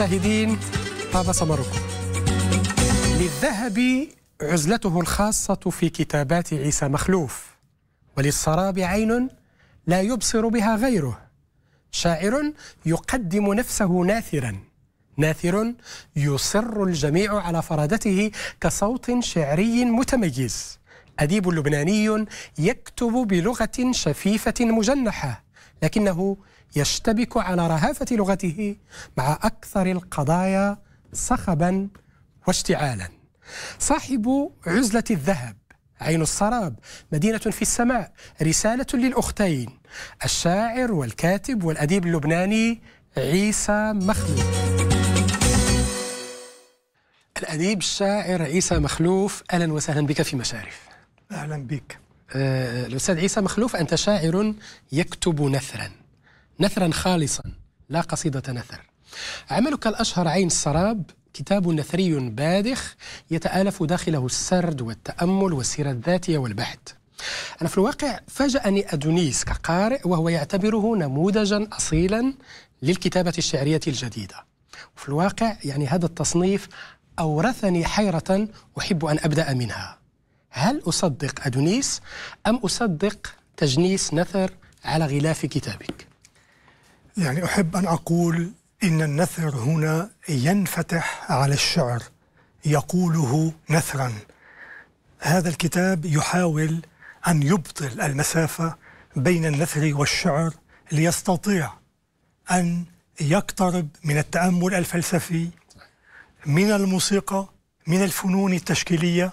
مشاهدين طاب سمركم للذهب عزلته الخاصة في كتابات عيسى مخلوف وللسراب عين لا يبصر بها غيره شاعر يقدم نفسه ناثرا ناثر يصر الجميع على فرادته كصوت شعري متميز أديب لبناني يكتب بلغة شفيفة مجنحة لكنه يشتبك على رهافة لغته مع أكثر القضايا صخبا واشتعالا صاحب عزلة الذهب عين السراب مدينة في السماء رسالة للأختين الشاعر والكاتب والأديب اللبناني عيسى مخلوف الأديب الشاعر عيسى مخلوف أهلا وسهلا بك في مشارف أهلا بك آه، الأستاذ عيسى مخلوف أنت شاعر يكتب نثرا نثرا خالصا لا قصيدة نثر عملك الأشهر عين السراب كتاب نثري بادخ يتآلف داخله السرد والتأمل والسيرة الذاتية والبحث أنا في الواقع فاجأني أدونيس كقارئ وهو يعتبره نموذجا أصيلا للكتابة الشعرية الجديدة وفي الواقع يعني هذا التصنيف أورثني حيرة أحب أن أبدأ منها هل أصدق أدونيس أم أصدق تجنيس نثر على غلاف كتابك؟ يعني أحب أن أقول إن النثر هنا ينفتح على الشعر يقوله نثرا هذا الكتاب يحاول أن يبطل المسافة بين النثر والشعر ليستطيع أن يقترب من التأمل الفلسفي من الموسيقى من الفنون التشكيلية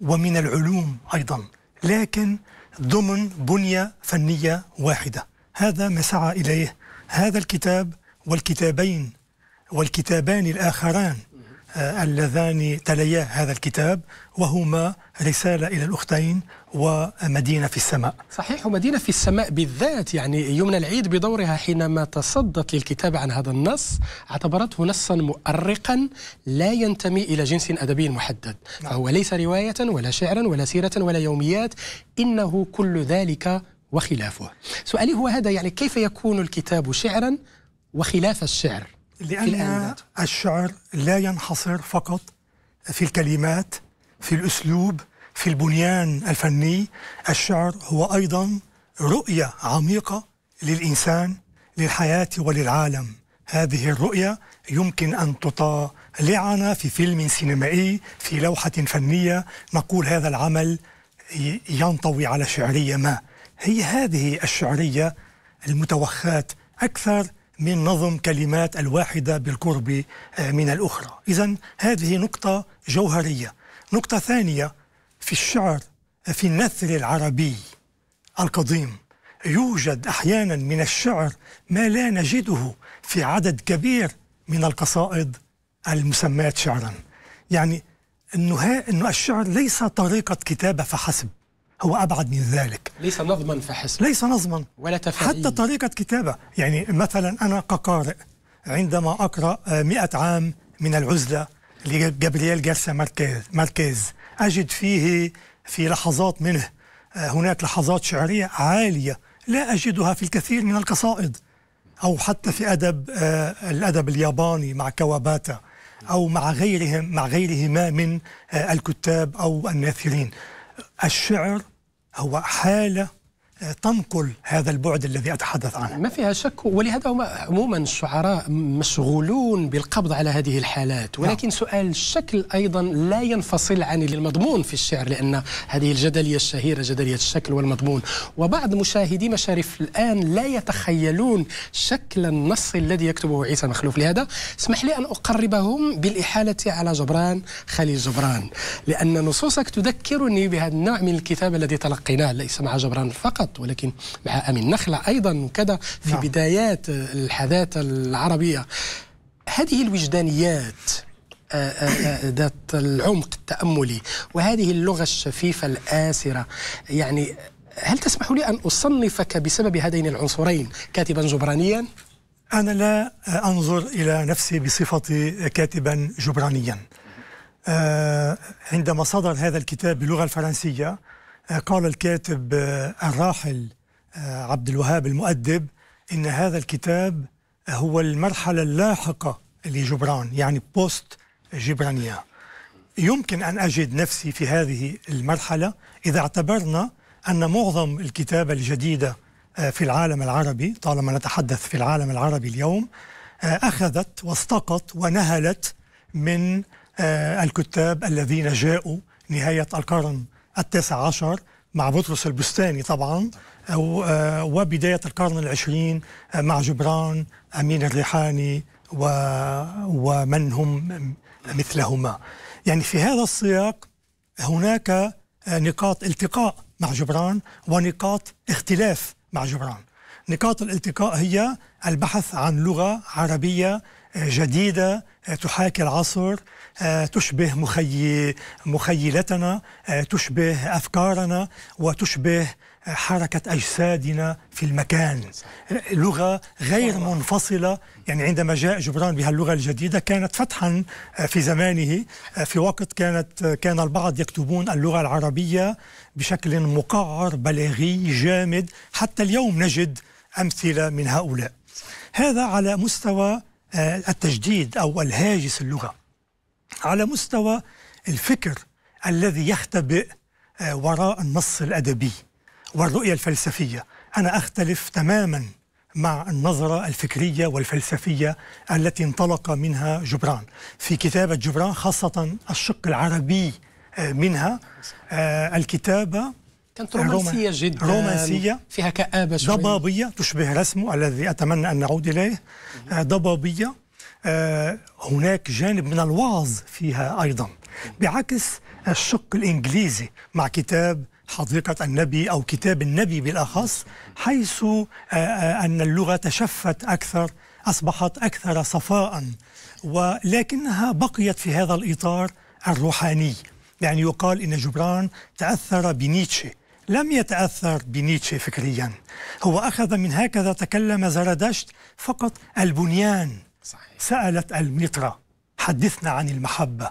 ومن العلوم أيضا لكن ضمن بنية فنية واحدة هذا ما سعى إليه هذا الكتاب والكتابين والكتابان الآخران آه، اللذان تليا هذا الكتاب وهما رسالة إلى الأختين ومدينة في السماء صحيح ومدينة في السماء بالذات يعني يمنى العيد بدورها حينما تصدت للكتاب عن هذا النص اعتبرته نصا مؤرقا لا ينتمي إلى جنس أدبي محدد نعم. فهو ليس رواية ولا شعرا ولا سيرة ولا يوميات إنه كل ذلك وخلافه سؤالي هو هذا يعني كيف يكون الكتاب شعرا وخلاف الشعر لأن الشعر لا ينحصر فقط في الكلمات في الأسلوب في البنيان الفني الشعر هو أيضا رؤية عميقة للإنسان للحياة وللعالم هذه الرؤية يمكن أن تطالعنا في فيلم سينمائي في لوحة فنية نقول هذا العمل ينطوي على شعرية ما هي هذه الشعرية المتوخاة أكثر من نظم كلمات الواحدة بالقرب آه، من الأخرى إذا هذه نقطة جوهرية نقطة ثانية في الشعر آه، في النثر العربي القديم يوجد أحيانا من الشعر ما لا نجده في عدد كبير من القصائد المسماة شعرا يعني أنه الشعر ليس طريقة كتابة فحسب هو أبعد من ذلك ليس نظما فحسب ليس نظما ولا تفاعيل حتى طريقة كتابة يعني مثلا أنا كقارئ عندما أقرأ آه، مئة عام من العزلة لجابرييل جارسيا ماركيز, ماركيز أجد فيه في لحظات منه آه، هناك لحظات شعرية عالية لا أجدها في الكثير من القصائد أو حتى في أدب آه، الأدب الياباني مع كواباتا أو مع غيرهم مع غيرهما من الكتاب أو الناثرين الشعر هو حاله تنقل هذا البعد الذي أتحدث عنه ما فيها شك ولهذا هم عموما الشعراء مشغولون بالقبض على هذه الحالات نعم. ولكن نعم. سؤال الشكل أيضا لا ينفصل عن المضمون في الشعر لأن هذه الجدلية الشهيرة جدلية الشكل والمضمون وبعض مشاهدي مشارف الآن لا يتخيلون شكل النص الذي يكتبه عيسى مخلوف لهذا اسمح لي أن أقربهم بالإحالة على جبران خليل جبران لأن نصوصك تذكرني بهذا النوع من الكتاب الذي تلقيناه ليس مع جبران فقط الأرض ولكن مع أمين النخلة أيضا وكذا في نعم. بدايات الحداثة العربية هذه الوجدانيات آه، آه، آه، ذات العمق التأملي وهذه اللغة الشفيفة الآسرة يعني هل تسمح لي أن أصنفك بسبب هذين العنصرين كاتبا جبرانيا؟ أنا لا أنظر إلى نفسي بصفتي كاتبا جبرانيا عندما صدر هذا الكتاب باللغة الفرنسية قال الكاتب آه، الراحل آه، عبد الوهاب المؤدب إن هذا الكتاب هو المرحلة اللاحقة لجبران يعني بوست جبرانيا يمكن أن أجد نفسي في هذه المرحلة إذا اعتبرنا أن معظم الكتابة الجديدة آه، في العالم العربي طالما نتحدث في العالم العربي اليوم أخذت واستقت ونهلت من الكتاب الذين جاءوا نهاية القرن التاسع عشر مع بطرس البستاني طبعا آه، وبداية القرن العشرين آه، مع جبران أمين الريحاني ومن هم مثلهما يعني في هذا السياق هناك آه، نقاط التقاء مع جبران ونقاط اختلاف مع جبران نقاط الالتقاء هي البحث عن لغة عربية جديدة تحاكي العصر تشبه مخي... مخيلتنا تشبه أفكارنا وتشبه حركة أجسادنا في المكان لغة غير منفصلة يعني عندما جاء جبران بهاللغة الجديدة كانت فتحا في زمانه في وقت كانت كان البعض يكتبون اللغة العربية بشكل مقعر بلاغي جامد حتى اليوم نجد أمثلة من هؤلاء هذا على مستوى آه، التجديد أو الهاجس اللغة على مستوى الفكر الذي يختبئ آه، وراء النص الأدبي والرؤية الفلسفية أنا أختلف تماما مع النظرة الفكرية والفلسفية التي انطلق منها جبران في كتابة جبران خاصة الشق العربي آه، منها الكتابة كانت رومانسية جدا رومانسية فيها كآبة شوية ضبابية تشبه رسمه الذي أتمنى أن نعود إليه آه، ضبابية آه، هناك جانب من الوعظ فيها أيضا بعكس الشق الإنجليزي مع كتاب حديقة النبي أو كتاب النبي بالأخص حيث آه، أن اللغة تشفت أكثر أصبحت أكثر صفاء ولكنها بقيت في هذا الإطار الروحاني يعني يقال إن جبران تأثر بنيتشه لم يتأثر بنيتشه فكريا هو أخذ من هكذا تكلم زردشت فقط البنيان صحيح. سألت المطرة حدثنا عن المحبة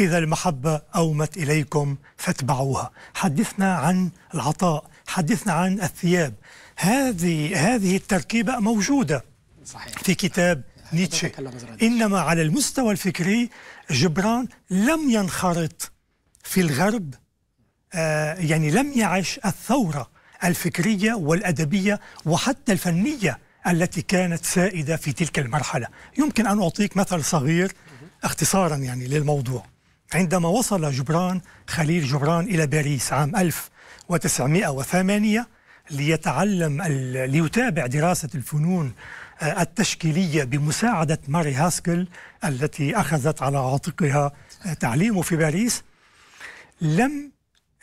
إذا المحبة أومت إليكم فاتبعوها حدثنا عن العطاء حدثنا عن الثياب هذه هذه التركيبة موجودة صحيح. في كتاب نيتشه إنما على المستوى الفكري جبران لم ينخرط في الغرب آه، يعني لم يعش الثورة الفكرية والأدبية وحتى الفنية التي كانت سائدة في تلك المرحلة يمكن أن أعطيك مثل صغير اختصارا يعني للموضوع عندما وصل جبران خليل جبران إلى باريس عام 1908 ليتعلم ليتابع دراسة الفنون آه، التشكيلية بمساعدة ماري هاسكل التي أخذت على عاتقها آه، تعليمه في باريس لم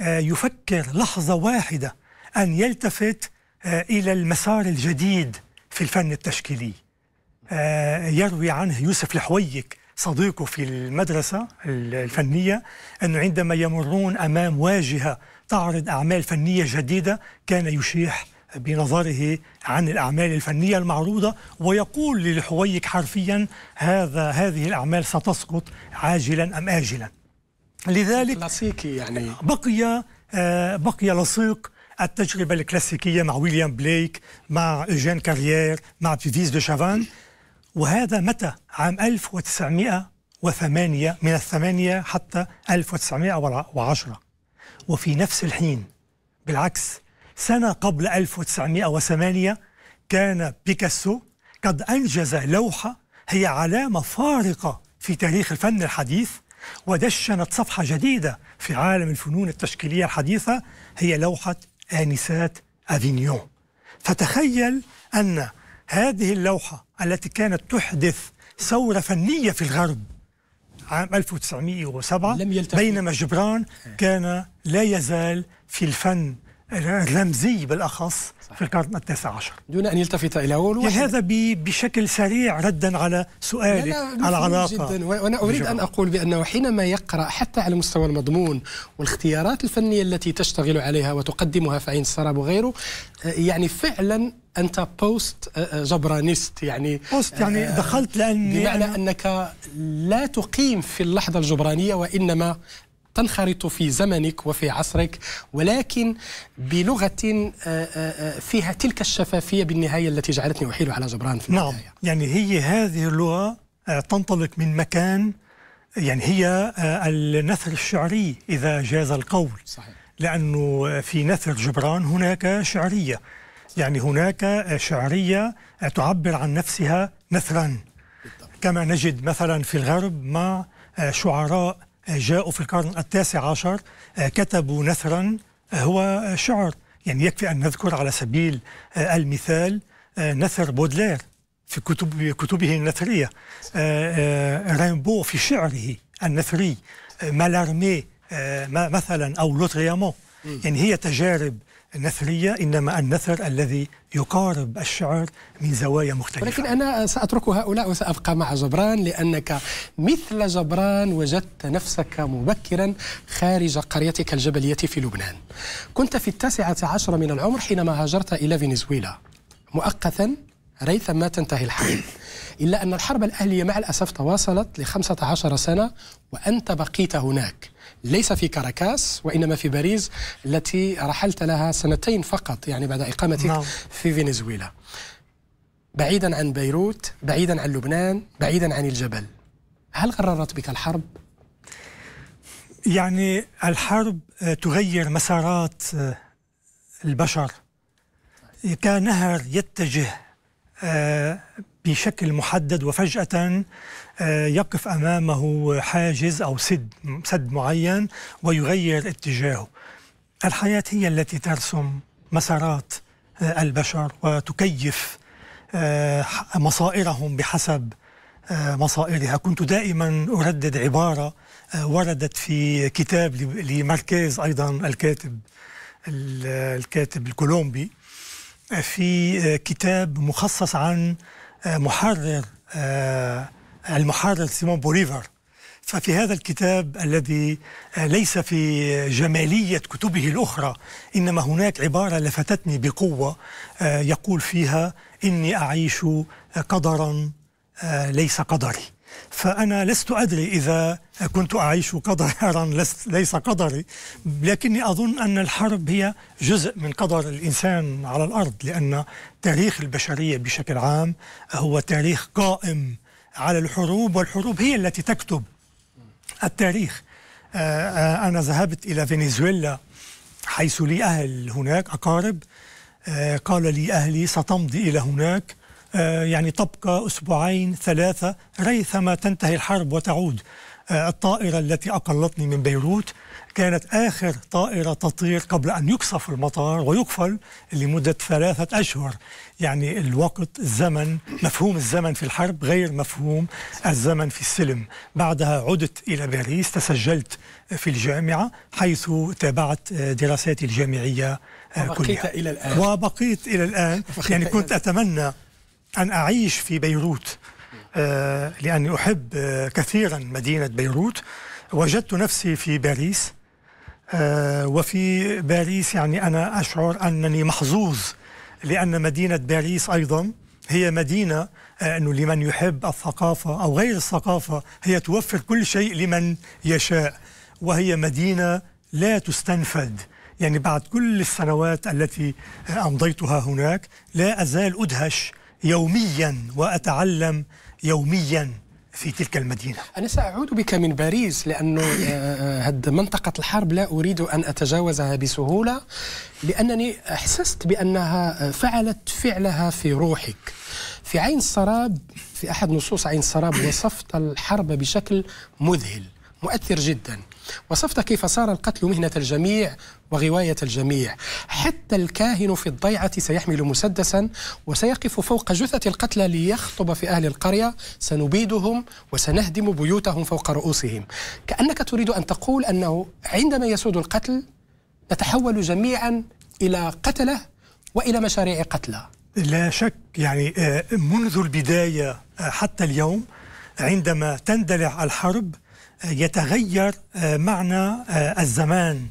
آه، يفكر لحظة واحدة أن يلتفت آه، إلى المسار الجديد في الفن التشكيلي آه، يروي عنه يوسف الحويك صديقه في المدرسة الفنية أنه عندما يمرون أمام واجهة تعرض أعمال فنية جديدة كان يشيح بنظره عن الأعمال الفنية المعروضة ويقول للحويك حرفيا هذا هذه الأعمال ستسقط عاجلا أم آجلا لذلك كلاسيكي يعني بقي آه، بقي لصيق التجربة الكلاسيكية مع ويليام بليك مع إيجين كارير مع بيفيز دو شافان وهذا متى عام 1908 من الثمانية حتى 1910 وفي نفس الحين بالعكس سنة قبل 1908 كان بيكاسو قد أنجز لوحة هي علامة فارقة في تاريخ الفن الحديث ودشنت صفحة جديدة في عالم الفنون التشكيلية الحديثة هي لوحة آنسات أفينيون فتخيل أن هذه اللوحة التي كانت تحدث ثورة فنية في الغرب عام 1907 لم بينما جبران آه. كان لا يزال في الفن الرمزي بالأخص صحيح. في القرن التاسع عشر دون أن يلتفت إلى أول يعني هذا بشكل سريع ردا على سؤالك لا لا على العلاقة جدا وأنا أريد أن أقول بأنه حينما يقرأ حتى على مستوى المضمون والاختيارات الفنية التي تشتغل عليها وتقدمها في عين السراب وغيره آه، يعني فعلا انت بوست آه، آه، جبرانيست يعني بوست يعني دخلت لاني بمعنى انك لا تقيم في اللحظه الجبرانيه وانما تنخرط في زمنك وفي عصرك ولكن بلغة آه، آه، آه، فيها تلك الشفافية بالنهاية التي جعلتني أحيل على جبران في النهاية نعم يعني هي هذه اللغة تنطلق من مكان يعني هي النثر الشعري إذا جاز القول صحيح. لأنه في نثر جبران هناك شعرية يعني هناك شعرية تعبر عن نفسها نثرا كما نجد مثلا في الغرب مع شعراء جاءوا في القرن التاسع عشر آه، كتبوا نثرا آه، هو شعر يعني يكفي أن نذكر على سبيل آه، المثال نثر بودلير في كتب كتبه النثرية ريمبو في شعره النثري مالارمي مثلا أو لوتريامو يعني هي تجارب نثرية إنما النثر الذي يقارب الشعر من زوايا مختلفة ولكن أنا سأترك هؤلاء وسأبقى مع جبران لأنك مثل جبران وجدت نفسك مبكرا خارج قريتك الجبلية في لبنان كنت في التاسعة عشر من العمر حينما هاجرت إلى فنزويلا مؤقتا ريثما تنتهي الحال إلا أن الحرب الأهلية مع الأسف تواصلت لخمسة عشر سنة وأنت بقيت هناك ليس في كاراكاس وإنما في باريس التي رحلت لها سنتين فقط يعني بعد إقامتك نعم. في فنزويلا بعيدا عن بيروت بعيدا عن لبنان بعيدا عن الجبل هل غررت بك الحرب؟ يعني الحرب آه، تغير مسارات آه، البشر كنهر يتجه آه، بشكل محدد وفجأة آه، يقف امامه حاجز او سد سد معين ويغير اتجاهه الحياه هي التي ترسم مسارات آه، البشر وتكيف آه، مصائرهم بحسب مصائرها كنت دائما أردد عبارة وردت في كتاب لماركيز أيضا الكاتب الكاتب الكولومبي في كتاب مخصص عن محرر المحرر سيمون بوليفر ففي هذا الكتاب الذي آه، ليس في جمالية كتبه الأخرى إنما هناك عبارة لفتتني بقوة آه، يقول فيها إني أعيش آه، قدرا ليس قدري فأنا لست أدري إذا كنت أعيش قدرا لست ليس قدري لكني أظن أن الحرب هي جزء من قدر الإنسان على الأرض لأن تاريخ البشرية بشكل عام هو تاريخ قائم على الحروب والحروب هي التي تكتب التاريخ آه، آه، أنا ذهبت إلى فنزويلا حيث لي أهل هناك أقارب آه، قال لي أهلي ستمضي إلى هناك يعني تبقى أسبوعين ثلاثة ريثما تنتهي الحرب وتعود الطائرة التي أقلتني من بيروت كانت آخر طائرة تطير قبل أن يقصف المطار ويقفل لمدة ثلاثة أشهر يعني الوقت الزمن مفهوم الزمن في الحرب غير مفهوم الزمن في السلم بعدها عدت إلى باريس تسجلت في الجامعة حيث تابعت دراساتي الجامعية كلها وبقيت إلى الآن وبقيت إلى الآن يعني كنت أتمنى أن أعيش في بيروت آه، لأني أحب آه، كثيرا مدينة بيروت وجدت نفسي في باريس آه، وفي باريس يعني أنا أشعر أنني محظوظ لأن مدينة باريس أيضا هي مدينة آه، أنه لمن يحب الثقافة أو غير الثقافة هي توفر كل شيء لمن يشاء وهي مدينة لا تستنفد يعني بعد كل السنوات التي آه، أمضيتها هناك لا أزال أدهش يوميا وأتعلم يوميا في تلك المدينة أنا سأعود بك من باريس لأن هذه آه، آه، منطقة الحرب لا أريد أن أتجاوزها بسهولة لأنني أحسست بأنها آه، فعلت فعلها في روحك في عين السراب في أحد نصوص عين السراب وصفت الحرب بشكل مذهل مؤثر جدا وصفت كيف صار القتل مهنة الجميع وغواية الجميع حتى الكاهن في الضيعة سيحمل مسدسا وسيقف فوق جثث القتلى ليخطب في أهل القرية سنبيدهم وسنهدم بيوتهم فوق رؤوسهم كأنك تريد أن تقول أنه عندما يسود القتل نتحول جميعا إلى قتلة وإلى مشاريع قتلى لا شك يعني آه، منذ البداية آه، حتى اليوم عندما تندلع الحرب يتغير آه، معنى آه، الزمان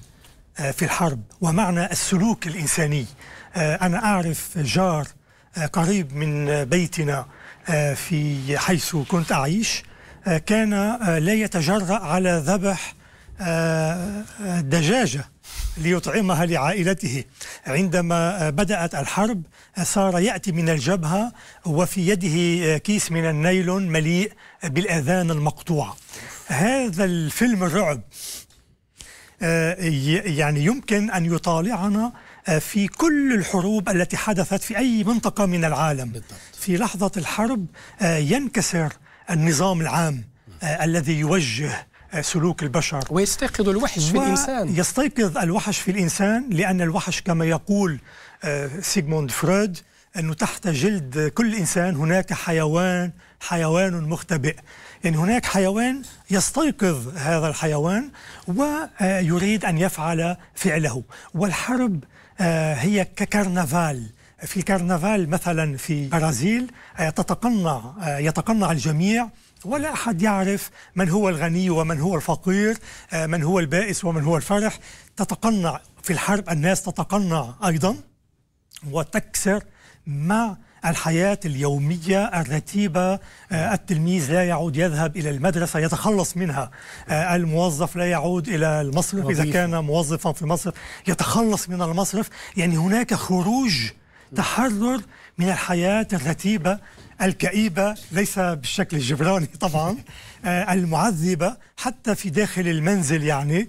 آه، في الحرب ومعنى السلوك الإنساني أنا أعرف جار قريب من بيتنا في حيث كنت أعيش كان لا يتجرأ على ذبح دجاجة ليطعمها لعائلته عندما بدأت الحرب صار يأتي من الجبهة وفي يده كيس من النيلون مليء بالأذان المقطوعة هذا الفيلم الرعب آه، يعني يمكن أن يطالعنا آه، في كل الحروب التي حدثت في أي منطقة من العالم بالضبط. في لحظة الحرب آه، ينكسر النظام العام الذي يوجه سلوك البشر ويستيقظ الوحش في الإنسان يستيقظ الوحش في الإنسان لأن الوحش كما يقول سيغموند فرويد أنه تحت جلد كل إنسان هناك حيوان حيوان مختبئ يعني هناك حيوان يستيقظ هذا الحيوان ويريد أن يفعل فعله والحرب آه، هي ككرنفال في الكرنفال مثلا في البرازيل آه، تتقنع آه، يتقنع الجميع ولا أحد يعرف من هو الغني ومن هو الفقير من هو البائس ومن هو الفرح تتقنع في الحرب الناس تتقنع أيضا وتكسر مع الحياة اليومية الرتيبة آه، التلميذ لا يعود يذهب إلى المدرسة يتخلص منها آه، الموظف لا يعود إلى المصرف إذا كان موظفا في مصرف يتخلص من المصرف يعني هناك خروج تحرر من الحياة الرتيبة الكئيبة ليس بالشكل الجبراني طبعا آه، المعذبة حتى في داخل المنزل يعني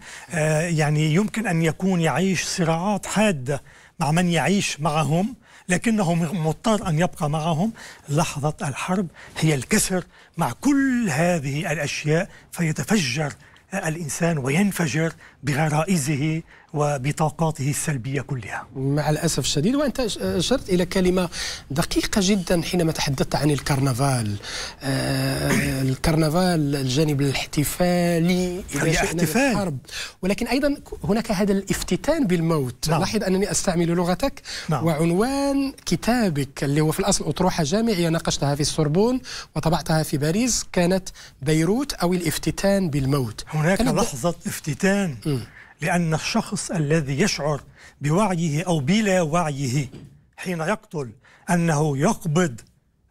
يعني يمكن أن يكون يعيش صراعات حادة مع من يعيش معهم لكنه مضطر أن يبقى معهم لحظة الحرب هي الكسر مع كل هذه الأشياء فيتفجر الإنسان وينفجر بغرائزه وبطاقاته السلبية كلها مع الأسف الشديد وأنت أشرت إلى كلمة دقيقة جدا حينما تحدثت عن الكرنفال آه الكرنفال الجانب الاحتفالي احتفال الحرب ولكن أيضا هناك هذا الافتتان بالموت نعم. لاحظ أنني أستعمل لغتك نعم. وعنوان كتابك اللي هو في الأصل أطروحة جامعية ناقشتها في السربون وطبعتها في باريس كانت بيروت أو الافتتان بالموت هناك لحظة افتتان م. لأن الشخص الذي يشعر بوعيه أو بلا وعيه حين يقتل أنه يقبض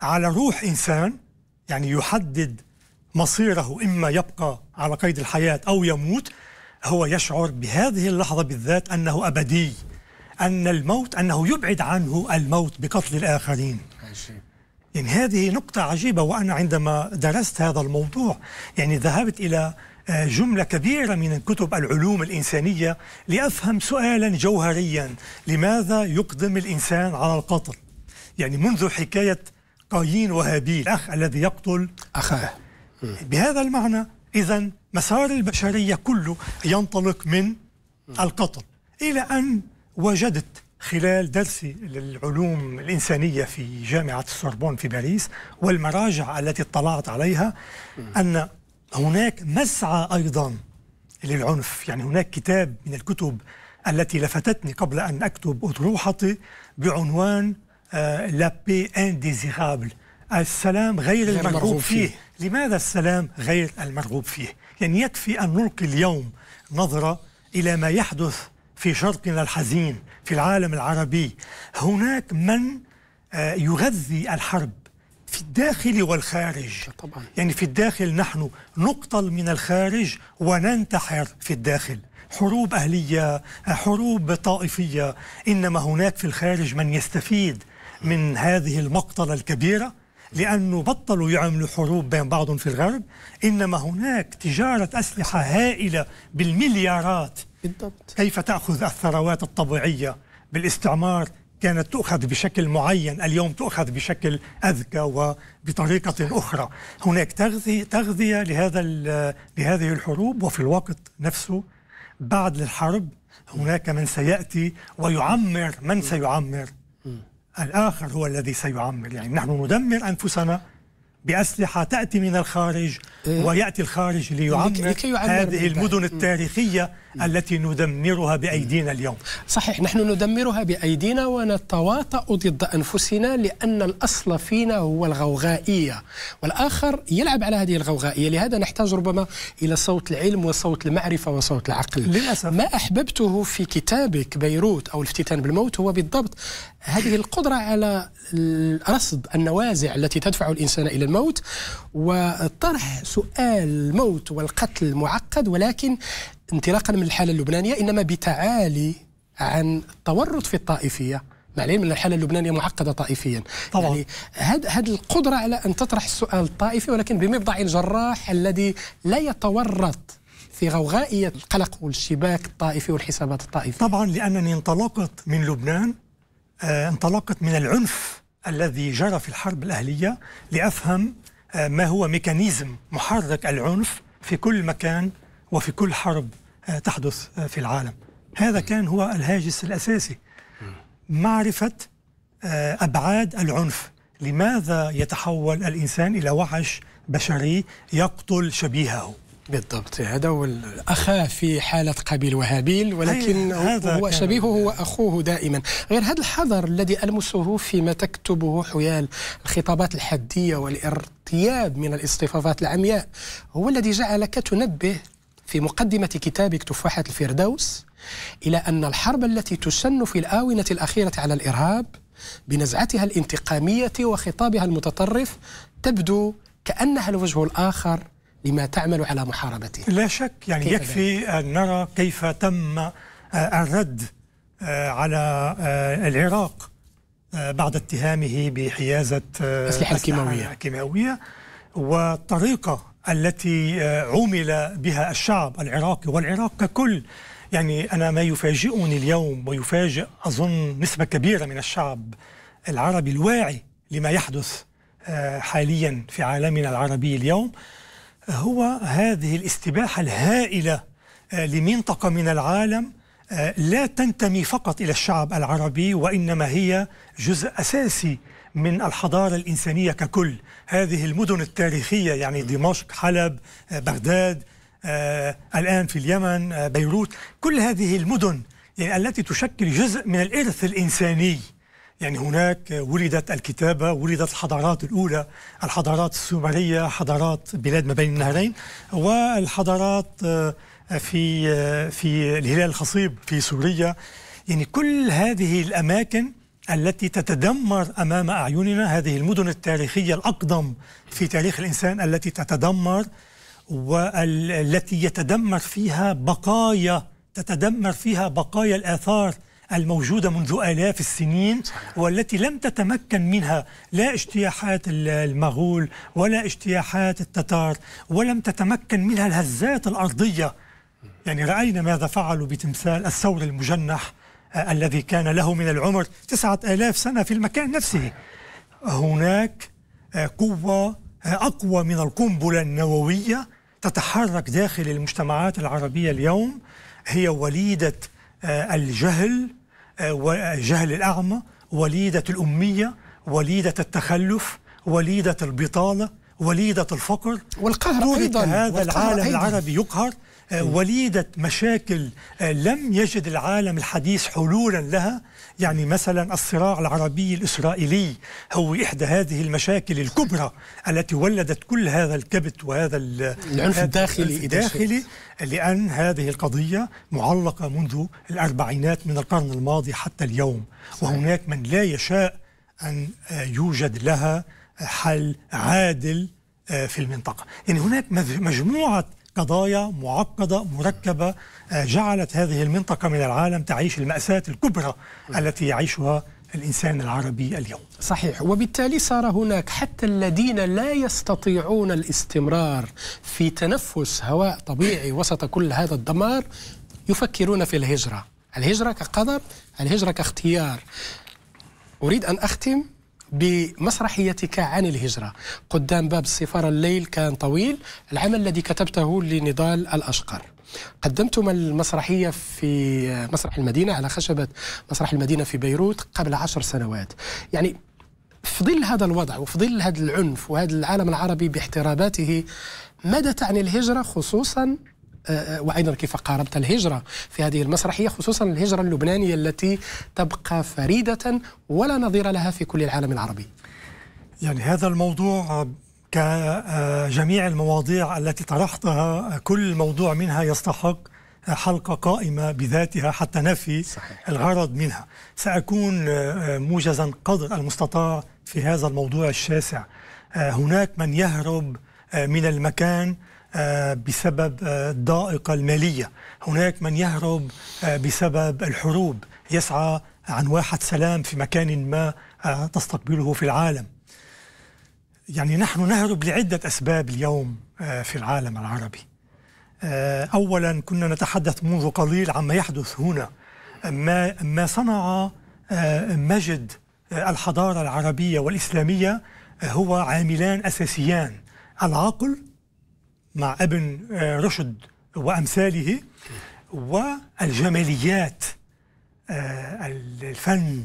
على روح إنسان يعني يحدد مصيره إما يبقى على قيد الحياة أو يموت هو يشعر بهذه اللحظة بالذات أنه أبدي أن الموت أنه يبعد عنه الموت بقتل الآخرين يعني هذه نقطة عجيبة وأنا عندما درست هذا الموضوع يعني ذهبت إلى آه، جملة كبيرة من كتب العلوم الإنسانية لأفهم سؤالا جوهريا لماذا يقدم الإنسان على القتل يعني منذ حكاية قايين وهابيل الأخ الذي يقتل أخاه بهذا المعنى إذا مسار البشرية كله ينطلق من القتل إلى أن وجدت خلال درسي للعلوم الإنسانية في جامعة السوربون في باريس والمراجع التي اطلعت عليها أن هناك مسعى أيضا للعنف يعني هناك كتاب من الكتب التي لفتتني قبل أن أكتب أطروحتي بعنوان لا بي انديزيرابل السلام غير المرغوب فيه. فيه لماذا السلام غير المرغوب فيه؟ يعني يكفي أن نلقي اليوم نظرة إلى ما يحدث في شرقنا الحزين في العالم العربي هناك من آه، يغذي الحرب في الداخل والخارج طبعا. يعني في الداخل نحن نقتل من الخارج وننتحر في الداخل حروب أهلية حروب طائفية إنما هناك في الخارج من يستفيد من هذه المقتلة الكبيرة لأنه بطلوا يعملوا حروب بين بعضهم في الغرب إنما هناك تجارة أسلحة هائلة بالمليارات بالضبط. كيف تأخذ الثروات الطبيعية بالاستعمار كانت تؤخذ بشكل معين اليوم تؤخذ بشكل أذكى وبطريقة أخرى هناك تغذية, تغذية لهذا لهذه الحروب وفي الوقت نفسه بعد الحرب هناك من سيأتي ويعمر من سيعمر الآخر هو الذي سيعمر يعني نحن ندمر أنفسنا بأسلحة تأتي من الخارج إيه. ويأتي الخارج ليعمر هذه المدن التاريخية التي ندمرها بأيدينا اليوم صحيح نحن ندمرها بأيدينا ونتواطأ ضد أنفسنا لأن الأصل فينا هو الغوغائية والآخر يلعب على هذه الغوغائية لهذا نحتاج ربما إلى صوت العلم وصوت المعرفة وصوت العقل للأسف ما أحببته في كتابك بيروت أو الافتتان بالموت هو بالضبط هذه القدرة على رصد النوازع التي تدفع الإنسان إلى الموت وطرح سؤال الموت والقتل معقد ولكن انطلاقا من الحالة اللبنانية إنما بتعالي عن التورط في الطائفية مع العلم ان الحاله اللبنانيه معقده طائفيا طبعا يعني هاد هذه القدره على ان تطرح السؤال الطائفي ولكن بمبضع الجراح الذي لا يتورط في غوغائيه القلق والشباك الطائفي والحسابات الطائفيه طبعا لانني انطلقت من لبنان آه، انطلقت من العنف الذي جرى في الحرب الاهليه لافهم آه، ما هو ميكانيزم محرك العنف في كل مكان وفي كل حرب تحدث في العالم هذا كان هو الهاجس الأساسي معرفة آه، أبعاد العنف لماذا يتحول الإنسان إلى وحش بشري يقتل شبيهه بالضبط هذا هو الأخ في حالة قابيل وهابيل ولكن هذا هو شبيهه هو أخوه دائما غير هذا الحذر الذي ألمسه فيما تكتبه حيال الخطابات الحدية والإرتياب من الاصطفافات العمياء هو الذي جعلك تنبه في مقدمة كتابك تفاحة الفردوس إلى أن الحرب التي تشن في الآونة الأخيرة على الإرهاب بنزعتها الانتقامية وخطابها المتطرف تبدو كأنها الوجه الآخر لما تعمل على محاربته لا شك يعني يكفي أن نرى كيف تم آه، الرد آه، على آه، العراق بعد اتهامه بحيازة أسلحة كيماوية كيماوية والطريقة التي آه، عُمل بها الشعب العراقي والعراق ككل يعني أنا ما يفاجئني اليوم ويفاجئ أظن نسبة كبيرة من الشعب العربي الواعي لما يحدث آه، حاليا في عالمنا العربي اليوم هو هذه الاستباحة الهائلة آه، لمنطقة من العالم لا تنتمي فقط إلى الشعب العربي وإنما هي جزء أساسي من الحضارة الإنسانية ككل هذه المدن التاريخية يعني دمشق حلب آه، بغداد آه، الآن في اليمن آه، بيروت كل هذه المدن يعني التي تشكل جزء من الإرث الإنساني يعني هناك ولدت الكتابة ولدت الحضارات الأولى الحضارات السومرية حضارات بلاد ما بين النهرين والحضارات في في الهلال الخصيب في سوريا يعني كل هذه الأماكن التي تتدمر أمام أعيننا هذه المدن التاريخية الأقدم في تاريخ الإنسان التي تتدمر والتي يتدمر فيها بقايا تتدمر فيها بقايا الآثار الموجودة منذ آلاف السنين والتي لم تتمكن منها لا اجتياحات المغول ولا اجتياحات التتار ولم تتمكن منها الهزات الأرضية يعني رأينا ماذا فعلوا بتمثال الثور المجنح الذي كان له من العمر تسعة آلاف سنة في المكان نفسه هناك آه، قوة آه، أقوى من القنبلة النووية تتحرك داخل المجتمعات العربية اليوم هي وليدة آه، الجهل وجهل الأعمى وليدة الأمية وليدة التخلف وليدة البطالة وليدة الفقر والقهر أيضا هذا والقهر العالم أيضاً. العربي يقهر آه، وليدة مشاكل آه، لم يجد العالم الحديث حلولا لها يعني مثلا الصراع العربي الإسرائيلي هو إحدى هذه المشاكل الكبرى التي ولدت كل هذا الكبت وهذا العنف الداخلي الداخلي لأن هذه القضية معلقة منذ الأربعينات من القرن الماضي حتى اليوم وهناك من لا يشاء أن آه، يوجد لها حل عادل في المنطقة يعني هناك مجموعة قضايا معقدة مركبة آه، جعلت هذه المنطقة من العالم تعيش المأساة الكبرى التي يعيشها الإنسان العربي اليوم صحيح وبالتالي صار هناك حتى الذين لا يستطيعون الاستمرار في تنفس هواء طبيعي وسط كل هذا الدمار يفكرون في الهجرة الهجرة كقدر الهجرة كاختيار أريد أن أختم بمسرحيتك عن الهجرة قدام باب السفارة الليل كان طويل العمل الذي كتبته لنضال الأشقر قدمتم المسرحية في مسرح المدينة على خشبة مسرح المدينة في بيروت قبل عشر سنوات يعني في ظل هذا الوضع وفي ظل هذا العنف وهذا العالم العربي باحتراباته ماذا تعني الهجرة خصوصا آه، آه، وايضا كيف قاربت الهجره في هذه المسرحيه خصوصا الهجره اللبنانيه التي تبقى فريده ولا نظير لها في كل العالم العربي. يعني هذا الموضوع كجميع آه، المواضيع التي طرحتها كل موضوع منها يستحق حلقة قائمة بذاتها حتى نفي صحيح. الغرض منها سأكون موجزا قدر المستطاع في هذا الموضوع الشاسع هناك من يهرب من المكان آه، بسبب آه، الضائقة المالية هناك من يهرب آه، بسبب الحروب يسعى عن واحد سلام في مكان ما تستقبله في العالم يعني نحن نهرب لعدة أسباب اليوم في العالم العربي أولا كنا نتحدث منذ قليل عما يحدث هنا ما, ما صنع مجد الحضارة العربية والإسلامية هو عاملان أساسيان العقل مع ابن آه، رشد وأمثاله والجماليات آه، الفن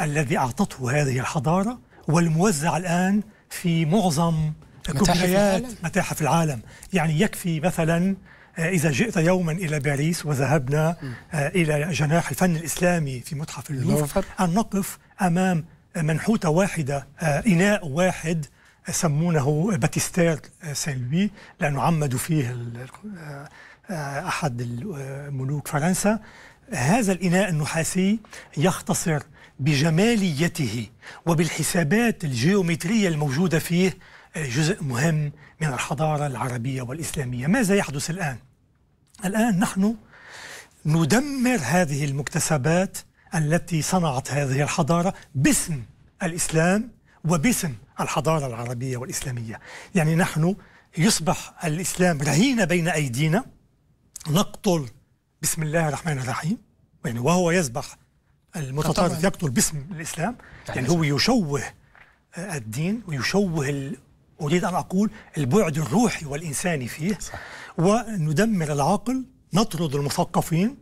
الذي أعطته هذه الحضارة والموزع الآن في معظم كبريات متاحف العالم يعني يكفي مثلا آه، إذا جئت يوما إلى باريس وذهبنا إلى جناح الفن الإسلامي في متحف اللوفر أن نقف أمام منحوتة واحدة إناء واحد سمونه باتيستير لوي لأنه عمدوا فيه آه، أحد ملوك فرنسا هذا الإناء النحاسي يختصر بجماليته وبالحسابات الجيومترية الموجودة فيه جزء مهم من الحضارة العربية والإسلامية ماذا يحدث الآن؟ الآن نحن ندمر هذه المكتسبات التي صنعت هذه الحضارة باسم الإسلام وباسم الحضارة العربية والإسلامية يعني نحن يصبح الإسلام رهينة بين أيدينا نقتل بسم الله الرحمن الرحيم يعني وهو يذبح المتطرف يقتل باسم الإسلام طيب. يعني هو يشوه الدين ويشوه أريد أن أقول البعد الروحي والإنساني فيه صح. وندمر العقل نطرد المثقفين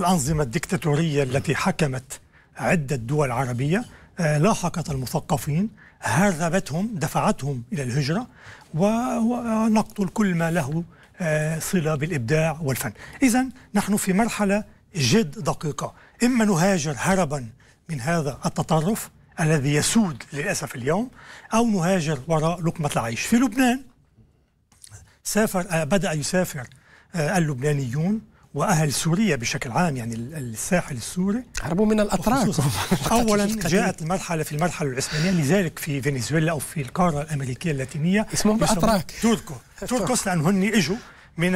الأنظمة الدكتاتورية التي حكمت عدة دول عربية آه، لاحقت المثقفين هربتهم دفعتهم إلى الهجرة ونقتل كل ما له آه، صلة بالإبداع والفن إذا نحن في مرحلة جد دقيقة إما نهاجر هربا من هذا التطرف الذي يسود للأسف اليوم أو نهاجر وراء لقمة العيش في لبنان سافر آه، بدأ يسافر اللبنانيون واهل سوريا بشكل عام يعني الساحل السوري هربوا من الاتراك اولا جاءت المرحله في المرحله العثمانيه لذلك في فنزويلا او في القاره الامريكيه اللاتينيه اسمهم الاتراك توركو توركوس لان هن اجوا من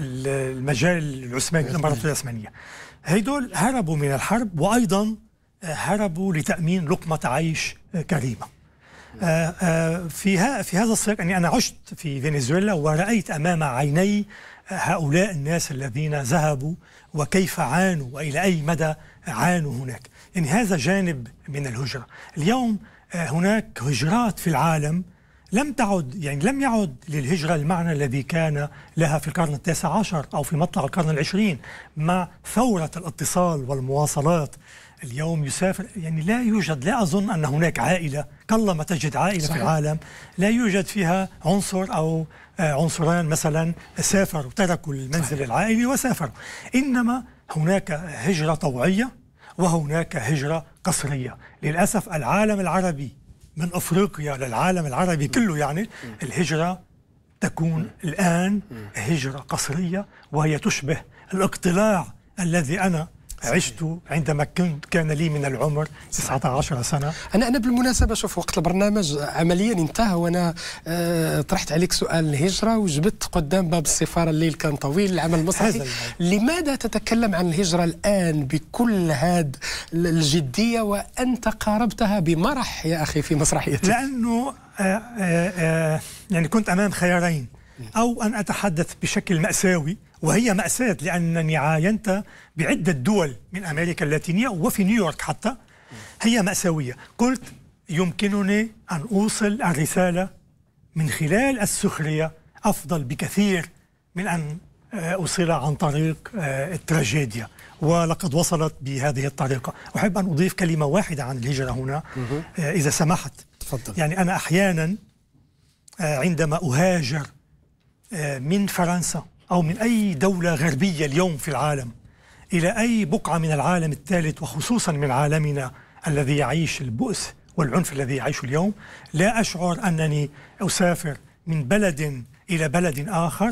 المجال العثماني الامبراطوريه العثمانيه هيدول هربوا من الحرب وايضا آه، هربوا لتامين لقمه عيش آه، كريمه آه، في في هذا السياق اني يعني انا عشت في فنزويلا ورايت امام عيني هؤلاء الناس الذين ذهبوا وكيف عانوا وإلى أي مدى عانوا هناك يعني هذا جانب من الهجرة اليوم آه، هناك هجرات في العالم لم تعد يعني لم يعد للهجرة المعنى الذي كان لها في القرن التاسع عشر أو في مطلع القرن العشرين مع ثورة الاتصال والمواصلات اليوم يسافر يعني لا يوجد لا أظن أن هناك عائلة قلما تجد عائلة صحيح. في العالم لا يوجد فيها عنصر أو آه، عنصران مثلا سافروا تركوا المنزل العائلي وسافروا إنما هناك هجرة طوعية وهناك هجرة قصرية للأسف العالم العربي من أفريقيا للعالم العربي كله يعني الهجرة تكون الآن هجرة قصرية وهي تشبه الاقتلاع الذي أنا عشت عندما كنت كان لي من العمر 19 سنه انا انا بالمناسبه شوف وقت البرنامج عمليا انتهى وانا آه، طرحت عليك سؤال الهجره وجبت قدام باب السفاره الليل كان طويل العمل المسرحي لماذا تتكلم عن الهجره الان بكل هذا الجديه وانت قاربتها بمرح يا اخي في مسرحيتك لانه آآ آه، آآ آه، يعني كنت امام خيارين او ان اتحدث بشكل ماساوي وهي مأساة لأنني عاينت بعدة دول من أمريكا اللاتينية وفي نيويورك حتى هي مأساوية قلت يمكنني أن أوصل الرسالة من خلال السخرية أفضل بكثير من أن آه، أوصل عن طريق آه، التراجيديا ولقد وصلت بهذه الطريقة أحب أن أضيف كلمة واحدة عن الهجرة هنا آه، إذا سمحت تفضل. يعني أنا أحيانا عندما أهاجر من فرنسا أو من أي دولة غربية اليوم في العالم إلى أي بقعة من العالم الثالث وخصوصا من عالمنا الذي يعيش البؤس والعنف الذي يعيشه اليوم لا أشعر أنني أسافر من بلد إلى بلد آخر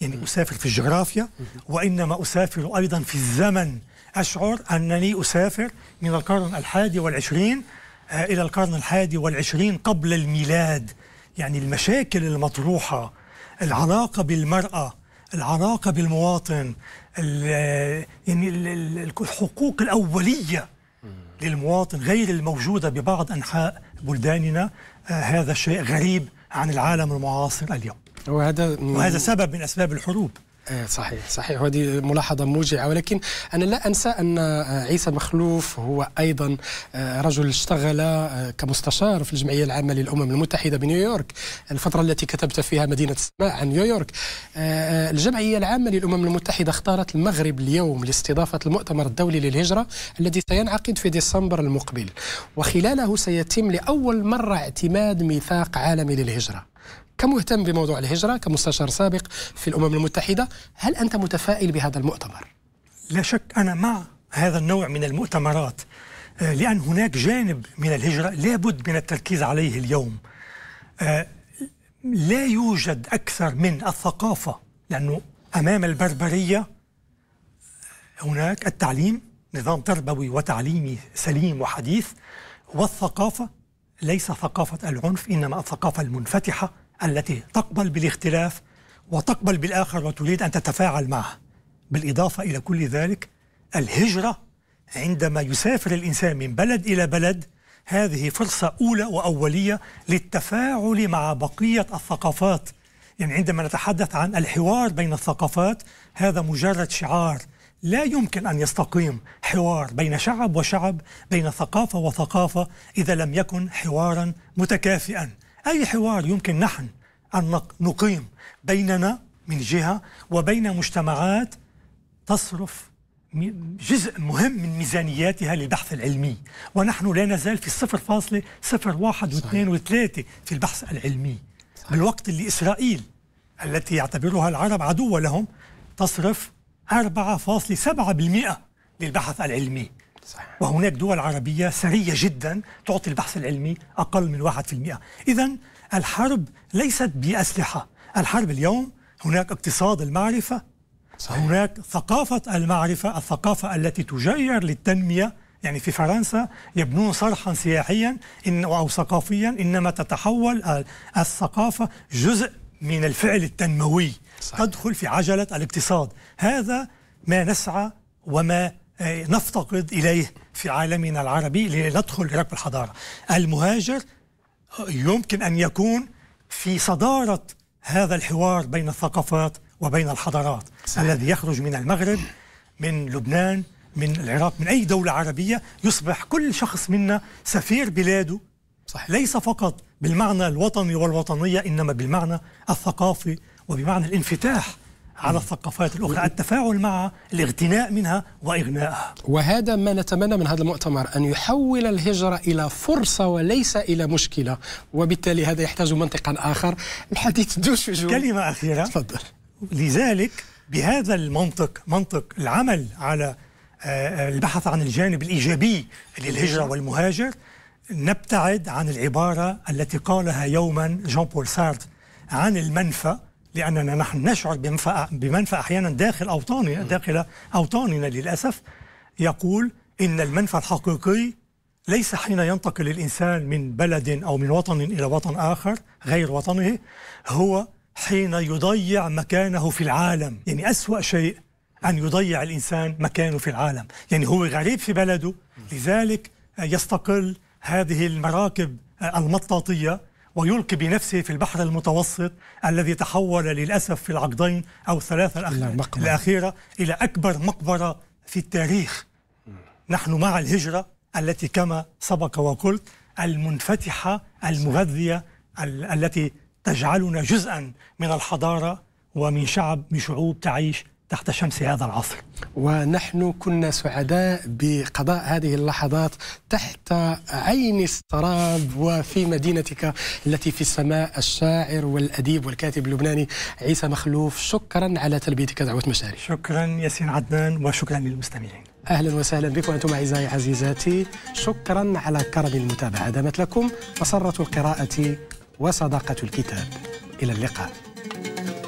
يعني أسافر في الجغرافيا وإنما أسافر أيضا في الزمن أشعر أنني أسافر من القرن الحادي والعشرين آه، إلى القرن الحادي والعشرين قبل الميلاد يعني المشاكل المطروحة العلاقة بالمرأة العلاقة بالمواطن يعني الحقوق الأولية للمواطن غير الموجودة ببعض أنحاء بلداننا آه، هذا شيء غريب عن العالم المعاصر اليوم وهذا وهذا سبب من أسباب الحروب إيه، صحيح صحيح وهذه ملاحظة موجعة ولكن أنا لا أنسى أن آه، عيسى مخلوف هو أيضا آه، رجل اشتغل آه، كمستشار في الجمعية العامة للأمم المتحدة بنيويورك الفترة التي كتبت فيها مدينة السماء عن نيويورك الجمعية العامة للأمم المتحدة اختارت المغرب اليوم لاستضافة المؤتمر الدولي للهجرة الذي سينعقد في ديسمبر المقبل وخلاله سيتم لأول مرة اعتماد ميثاق عالمي للهجرة كمهتم بموضوع الهجرة كمستشار سابق في الأمم المتحدة هل أنت متفائل بهذا المؤتمر؟ لا شك أنا مع هذا النوع من المؤتمرات آه، لأن هناك جانب من الهجرة لابد من التركيز عليه اليوم آه، لا يوجد أكثر من الثقافة لأنه أمام البربرية هناك التعليم نظام تربوي وتعليمي سليم وحديث والثقافة ليس ثقافة العنف إنما الثقافة المنفتحة التي تقبل بالاختلاف وتقبل بالآخر وتريد أن تتفاعل معه بالإضافة إلى كل ذلك الهجرة عندما يسافر الإنسان من بلد إلى بلد هذه فرصة أولى وأولية للتفاعل مع بقية الثقافات يعني عندما نتحدث عن الحوار بين الثقافات هذا مجرد شعار لا يمكن أن يستقيم حوار بين شعب وشعب بين ثقافة وثقافة إذا لم يكن حوارا متكافئا أي حوار يمكن نحن أن نقيم بيننا من جهة وبين مجتمعات تصرف جزء مهم من ميزانياتها للبحث العلمي ونحن لا نزال في الصفر فاصلة صفر واحد واثنين وثلاثة في البحث العلمي صحيح. بالوقت اللي إسرائيل التي يعتبرها العرب عدوة لهم تصرف 4.7% للبحث العلمي صحيح. وهناك دول عربية ثرية جدا تعطي البحث العلمي أقل من 1% إذا الحرب ليست بأسلحة الحرب اليوم هناك اقتصاد المعرفة صحيح. هناك ثقافة المعرفة الثقافة التي تجير للتنمية يعني في فرنسا يبنون صرحا سياحيا إن أو ثقافيا إنما تتحول الثقافة جزء من الفعل التنموي صحيح. تدخل في عجلة الاقتصاد هذا ما نسعى وما آه، نفتقد إليه في عالمنا العربي لندخل في ركب الحضارة المهاجر آه، يمكن أن يكون في صدارة هذا الحوار بين الثقافات وبين الحضارات صحيح. الذي يخرج من المغرب من لبنان من العراق من أي دولة عربية يصبح كل شخص منا سفير بلاده صحيح. ليس فقط بالمعنى الوطني والوطنية إنما بالمعنى الثقافي وبمعنى الانفتاح على الثقافات الأخرى التفاعل مع الاغتناء منها وإغنائها وهذا ما نتمنى من هذا المؤتمر أن يحول الهجرة إلى فرصة وليس إلى مشكلة وبالتالي هذا يحتاج منطقا آخر الحديث في جو. كلمة أخيرة تفضل لذلك بهذا المنطق منطق العمل على آه، آه، البحث عن الجانب الإيجابي للهجرة والمهاجر نبتعد عن العبارة التي قالها يوما جون بول سارت عن المنفى لأننا نحن نشعر بمنفى أحيانا داخل أوطاننا داخل أوطاننا للأسف يقول إن المنفى الحقيقي ليس حين ينتقل الإنسان من بلد أو من وطن إلى وطن آخر غير وطنه هو حين يضيع مكانه في العالم يعني أسوأ شيء أن يضيع الإنسان مكانه في العالم يعني هو غريب في بلده لذلك يستقل هذه المراكب المطاطية ويلقي بنفسه في البحر المتوسط الذي تحول للأسف في العقدين أو الثلاثة الأخيرة إلى أكبر مقبرة في التاريخ نحن مع الهجرة التي كما سبق وقلت المنفتحة المغذية التي تجعلنا جزءا من الحضارة ومن شعب من شعوب تعيش تحت شمس هذا العصر ونحن كنا سعداء بقضاء هذه اللحظات تحت عين السراب وفي مدينتك التي في السماء الشاعر والأديب والكاتب اللبناني عيسى مخلوف شكرا على تلبيتك دعوة مشاري شكرا ياسين عدنان وشكرا للمستمعين أهلا وسهلا بكم أنتم أعزائي عزيزاتي شكرا على كرم المتابعة دامت لكم مسرة القراءة وصداقة الكتاب إلى اللقاء